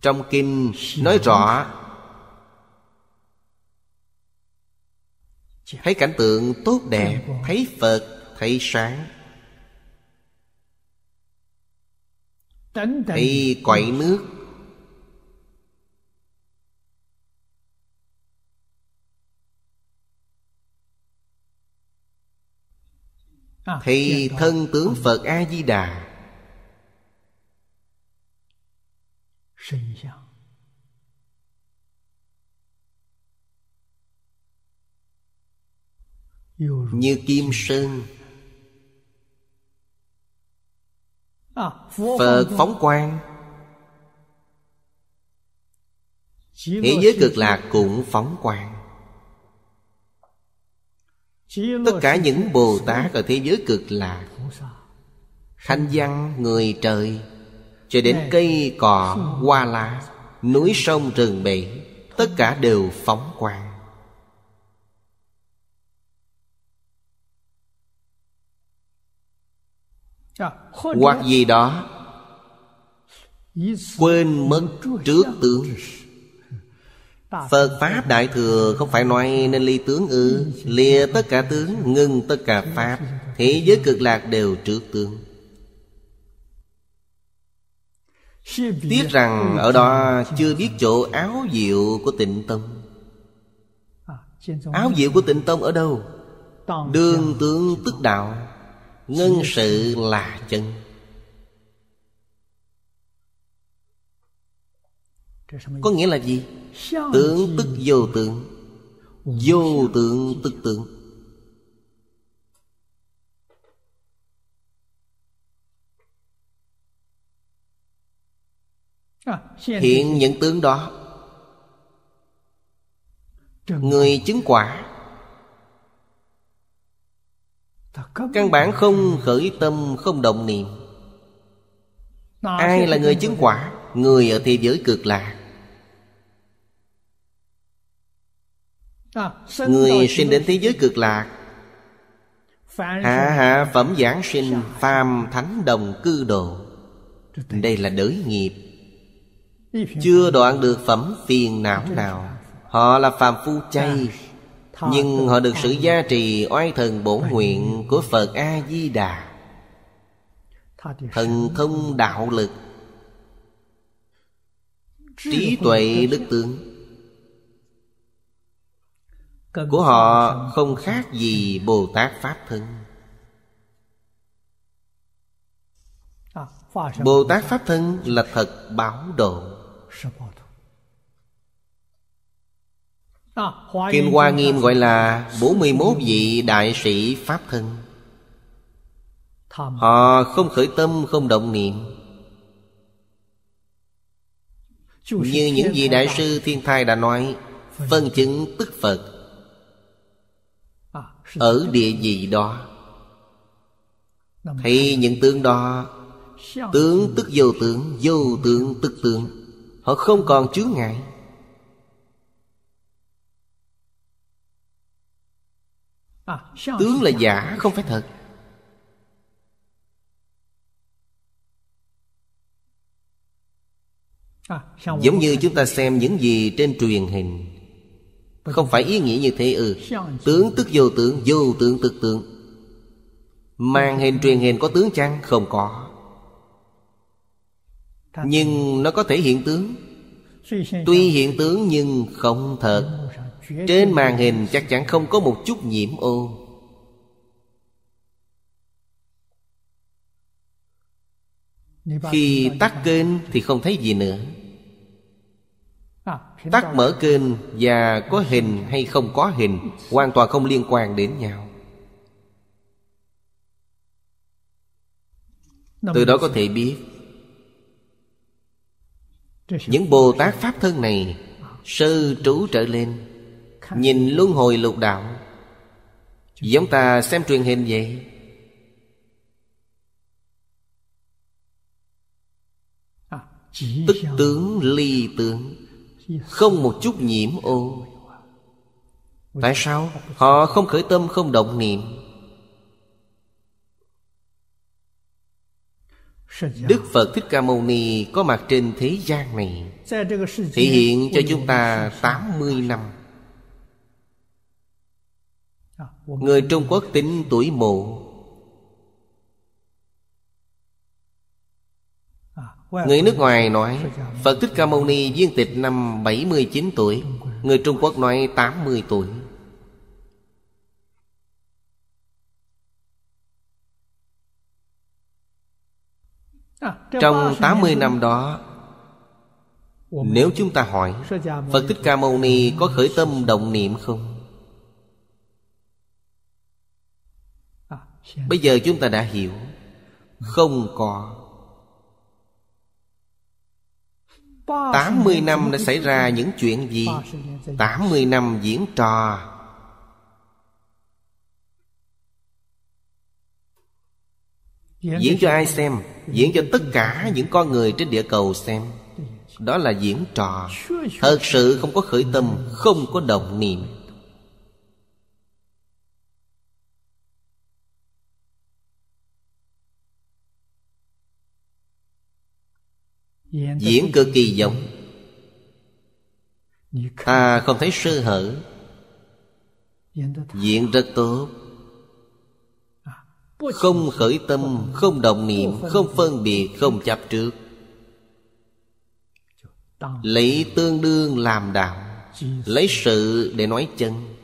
trong kinh nói rõ thấy cảnh tượng tốt đẹp thấy phật thấy sáng thấy quậy nước thì thân tướng phật a di đà 身相。như kim sơn phật phóng quang thế giới cực lạc cũng phóng quang tất cả những bồ tát ở thế giới cực lạc thanh văn người trời cho đến cây cỏ hoa lá núi sông rừng bể tất cả đều phóng quang hoặc gì đó quên mất trước tướng Phật Pháp Đại Thừa không phải nói nên ly tướng ư Lìa tất cả tướng, ngưng tất cả Pháp Thế giới cực lạc đều trước tướng Tiếc rằng ở đó chưa biết chỗ áo diệu của tịnh tâm à, Áo diệu của tịnh tâm ở đâu? Đường tướng tức đạo Ngân sự là chân Có nghĩa là gì? Tướng tức vô tượng Vô tượng tức tượng hiện những tướng đó người chứng quả căn bản không khởi tâm không động niệm ai là người chứng quả người ở thế giới cực lạc người sinh đến thế giới cực lạc hạ hạ phẩm giảng sinh phàm thánh đồng cư độ đây là đới nghiệp chưa đoạn được phẩm phiền não nào họ là phàm phu chay nhưng họ được sự gia trì oai thần bổn nguyện của phật a di đà thần thông đạo lực trí tuệ đức tướng của họ không khác gì bồ tát pháp thân bồ tát pháp thân là thật báo độ Kinh Hoa Nghiêm gọi là 41 vị đại sĩ Pháp thân Họ không khởi tâm không động niệm Như những vị đại sư thiên thai đã nói Phân vâng chứng tức Phật à, Ở địa vị đó Thì những tướng đó Tướng tức vô tướng Vô tướng tức tướng họ không còn chướng ngại tướng là giả không phải thật giống như chúng ta xem những gì trên truyền hình không phải ý nghĩa như thế ừ tướng tức vô tướng vô tướng tức tướng màn hình truyền hình có tướng chăng không có nhưng nó có thể hiện tướng tuy hiện tướng nhưng không thật trên màn hình chắc chắn không có một chút nhiễm ô khi tắt kênh thì không thấy gì nữa à, tắt mở kênh và có hình hay không có hình hoàn toàn không liên quan đến nhau từ đó có thể biết những bồ tát pháp thân này sư trú trở lên nhìn luân hồi lục đạo giống ta xem truyền hình vậy à, tức tướng ly tướng không một chút nhiễm ô tại sao họ không khởi tâm không động niệm Đức Phật Thích Ca Mâu Ni có mặt trên thế gian này Thể hiện cho chúng ta 80 năm à, Người Trung Quốc tính tuổi mộ à, Người nước ngoài nói Phật Thích Ca Mâu Ni viên tịch năm 79 tuổi Người Trung Quốc nói 80 tuổi Trong 80 năm đó Nếu chúng ta hỏi Phật Thích Ca Mâu Ni có khởi tâm động niệm không? À, Bây giờ chúng ta đã hiểu Không có 80 năm đã xảy ra những chuyện gì 80 năm diễn trò Diễn cho ai xem Diễn cho tất cả những con người trên địa cầu xem Đó là diễn trò Thật sự không có khởi tâm Không có động niệm Diễn cực kỳ giống Ta à, không thấy sơ hở Diễn rất tốt không khởi tâm, không động niệm, không phân biệt, không chấp trước Lấy tương đương làm đạo Lấy sự để nói chân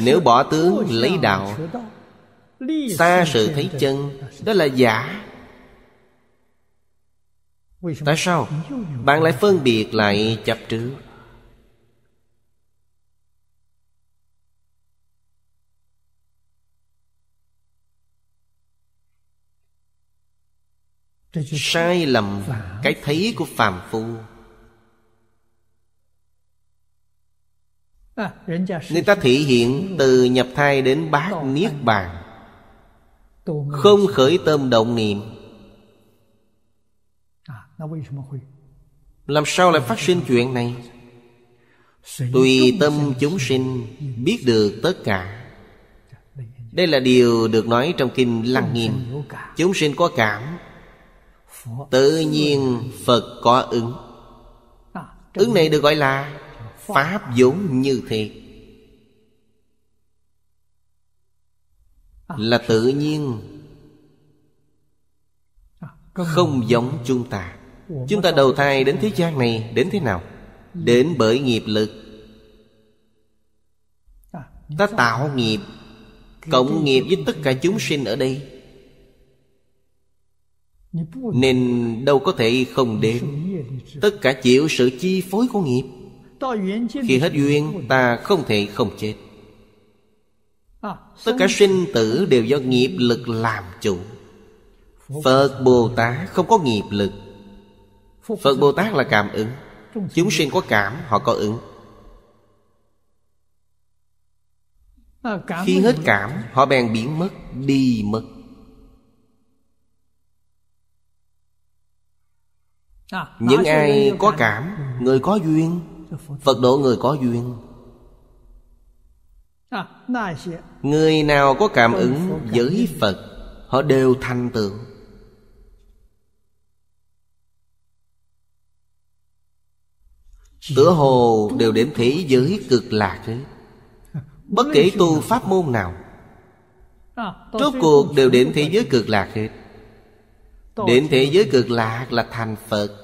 Nếu bỏ tướng lấy đạo Xa sự thấy chân Đó là giả Tại sao? Bạn lại phân biệt lại chấp trước sai lầm cái thấy của phàm phu à, người ta thể hiện từ nhập thai đến bát niết bàn không khởi tâm động niệm à, làm sao lại phát sinh chuyện này tùy tâm chúng sinh biết được tất cả dạ, đây là điều được nói trong kinh lăng nghiêm chúng sinh có cảm tự nhiên phật có ứng ứng này được gọi là pháp vốn như thiệt là tự nhiên không giống chúng ta chúng ta đầu thai đến thế gian này đến thế nào đến bởi nghiệp lực ta tạo nghiệp cộng nghiệp với tất cả chúng sinh ở đây nên đâu có thể không đến Tất cả chịu sự chi phối của nghiệp Khi hết duyên ta không thể không chết à, Tất cả sinh tử đều do nghiệp lực làm chủ Phật Bồ Tát không có nghiệp lực Phật Bồ Tát là cảm ứng Chúng sinh có cảm họ có ứng à, Khi hết cảm họ bèn biến mất Đi mất À, những ai có cảm người có duyên phật độ người có duyên à, người nào có cảm ứng với phật họ đều thành tựu tựa hồ đều đến thế giới cực lạc ấy bất kể tu pháp môn nào à, Rốt cuộc đều đến thế giới cực lạc hết Đến thế giới cực lạc là thành Phật